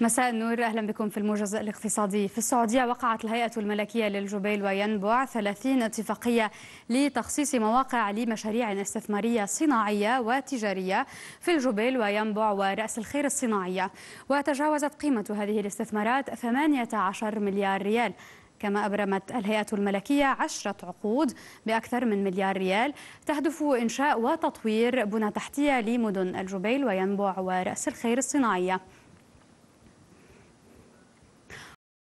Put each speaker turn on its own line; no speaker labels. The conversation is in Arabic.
مساء النور أهلا بكم في الموجز الاقتصادي في السعودية وقعت الهيئة الملكية للجبيل وينبع 30 اتفاقية لتخصيص مواقع لمشاريع استثمارية صناعية وتجارية في الجبيل وينبع ورأس الخير الصناعية وتجاوزت قيمة هذه الاستثمارات 18 مليار ريال كما أبرمت الهيئة الملكية عشرة عقود بأكثر من مليار ريال تهدف إنشاء وتطوير بنى تحتية لمدن الجبيل وينبع ورأس الخير الصناعية